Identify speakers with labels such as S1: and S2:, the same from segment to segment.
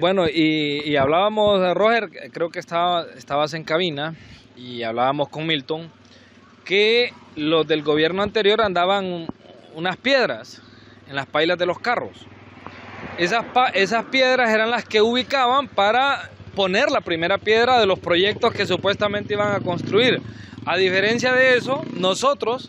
S1: Bueno, y, hablábamos, eh, Roger, creo que estaba, estabas en cabina y hablábamos con Milton, que los del gobierno anterior andaban unas piedras en las pailas de los carros. Esas, esas piedras eran las que ubicaban para poner la primera piedra de los proyectos que supuestamente iban a construir. A diferencia de eso, nosotros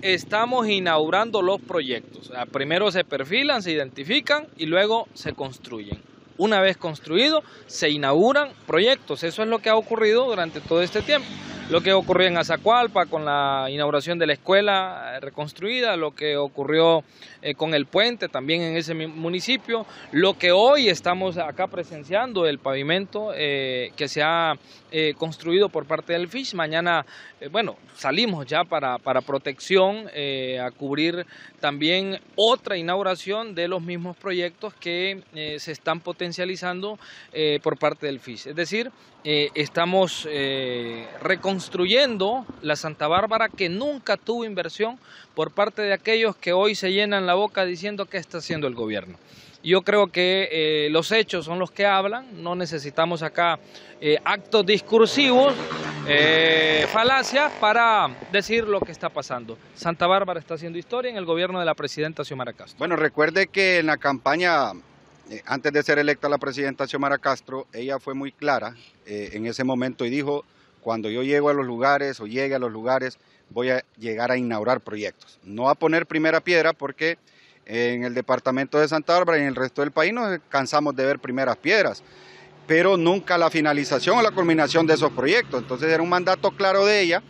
S1: estamos inaugurando los proyectos. primero se perfilan, se identifican y luego se construyen. Una vez construido, se inauguran proyectos. Eso es lo que ha ocurrido durante todo este tiempo lo que ocurrió en Azacualpa con la inauguración de la escuela eh, reconstruida, lo que ocurrió eh, con el puente también en ese municipio, lo que hoy estamos acá presenciando, el pavimento eh, que se ha construido por parte del FIS. Mañana, bueno, salimos ya para, para protección a cubrir también otra inauguración de los mismos proyectos que se están potencializando por parte del FIS. Es decir, estamos reconstruyendo construyendo la Santa Bárbara que nunca tuvo inversión por parte de aquellos que hoy se llenan la boca diciendo que está haciendo el gobierno. Yo creo que eh, los hechos son los que hablan, no necesitamos acá eh, actos discursivos, eh, falacias para decir lo que está pasando. Santa Bárbara está haciendo historia en el gobierno de la presidenta Xiomara Castro. Bueno,
S2: recuerde que en la campaña antes de ser electa la presidenta Xiomara Castro, ella fue muy clara en ese momento y dijo, cuando yo llego a los lugares o llegue a los lugares, voy a llegar a inaugurar proyectos. No a poner primera piedra porque en el departamento de Santa Bárbara y en el resto del país nos cansamos de ver primeras piedras, pero nunca la finalización o la culminación de esos proyectos. Entonces era un mandato claro de ella,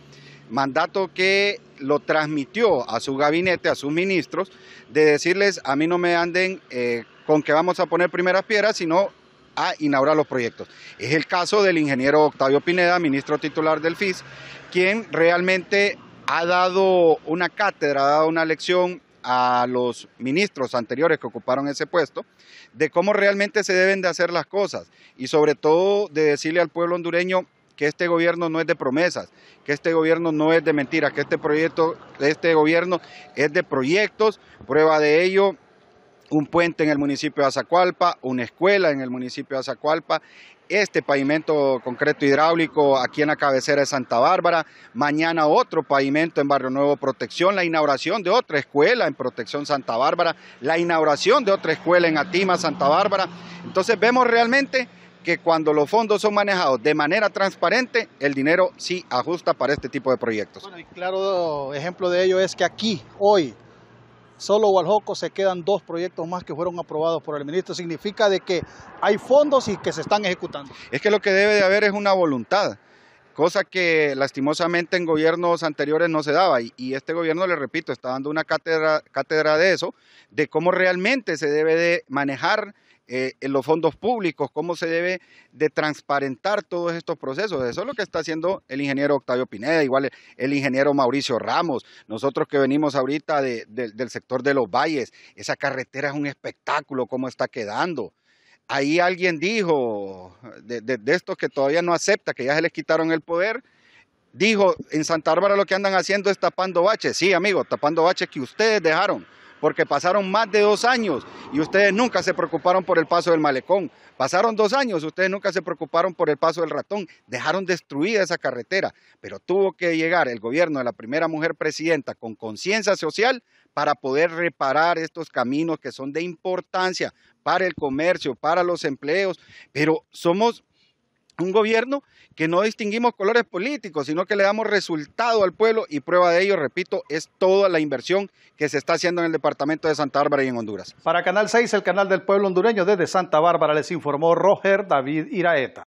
S2: mandato que lo transmitió a su gabinete, a sus ministros, de decirles, a mí no me anden eh, con que vamos a poner primeras piedras, sino a inaugurar los proyectos. Es el caso del ingeniero Octavio Pineda, ministro titular del FIS, quien realmente ha dado una cátedra, ha dado una lección a los ministros anteriores que ocuparon ese puesto de cómo realmente se deben de hacer las cosas y sobre todo de decirle al pueblo hondureño que este gobierno no es de promesas, que este gobierno no es de mentiras, que este proyecto, este gobierno es de proyectos. Prueba de ello un puente en el municipio de Azacualpa, una escuela en el municipio de Azacualpa, este pavimento concreto hidráulico aquí en la cabecera de Santa Bárbara, mañana otro pavimento en Barrio Nuevo Protección, la inauguración de otra escuela en Protección Santa Bárbara, la inauguración de otra escuela en Atima Santa Bárbara. Entonces vemos realmente que cuando los fondos son manejados de manera transparente, el dinero sí ajusta para este tipo de proyectos. Bueno, y claro ejemplo de ello es que aquí, hoy, solo Gualjoco se quedan dos proyectos más que fueron aprobados por el ministro. Significa de que hay fondos y que se están ejecutando. Es que lo que debe de haber es una voluntad cosa que lastimosamente en gobiernos anteriores no se daba. Y, este gobierno, le repito, está dando una cátedra, de eso, de cómo realmente se debe de manejar eh, en los fondos públicos, cómo se debe de transparentar todos estos procesos. Eso es lo que está haciendo el ingeniero Octavio Pineda, igual el ingeniero Mauricio Ramos, nosotros que venimos ahorita del sector de los valles, esa carretera es un espectáculo, cómo está quedando. Ahí alguien dijo, de, de estos que todavía no acepta, que ya se les quitaron el poder, dijo, en Santa Bárbara lo que andan haciendo es tapando baches. Sí, amigo, tapando baches que ustedes dejaron porque pasaron más de dos años y ustedes nunca se preocuparon por el paso del malecón. Pasaron dos años, ustedes nunca se preocuparon por el paso del ratón, dejaron destruida esa carretera, pero tuvo que llegar el gobierno de la primera mujer presidenta con conciencia social para poder reparar estos caminos que son de importancia para el comercio, para los empleos, pero somos un gobierno que no distinguimos colores políticos, sino que le damos resultado al pueblo y prueba de ello, repito, es toda la inversión que se está haciendo en el departamento de Santa Bárbara y en Honduras. Para Canal 6, el canal del pueblo hondureño desde Santa Bárbara, les
S1: informó Roger David Iraeta.